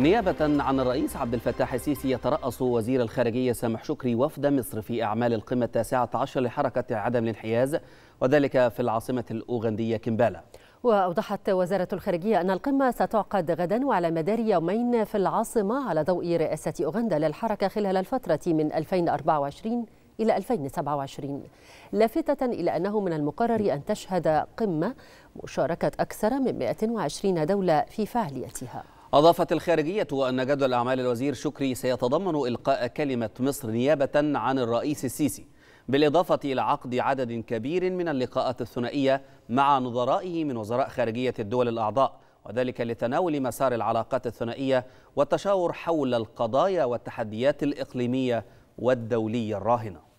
نيابة عن الرئيس عبد الفتاح السيسي يترأس وزير الخارجية سامح شكري وفد مصر في أعمال القمة التاسعة عشر لحركة عدم الانحياز وذلك في العاصمة الأوغندية كمبالا وأوضحت وزارة الخارجية أن القمة ستعقد غدا وعلى مدار يومين في العاصمة على ضوء رئاسة أوغندا للحركة خلال الفترة من 2024 إلى 2027 لافتة إلى أنه من المقرر أن تشهد قمة مشاركة أكثر من 120 دولة في فعاليتها أضافت الخارجية أن جدول أعمال الوزير شكري سيتضمن إلقاء كلمة مصر نيابة عن الرئيس السيسي بالإضافة إلى عقد عدد كبير من اللقاءات الثنائية مع نظرائه من وزراء خارجية الدول الأعضاء وذلك لتناول مسار العلاقات الثنائية والتشاور حول القضايا والتحديات الإقليمية والدولية الراهنة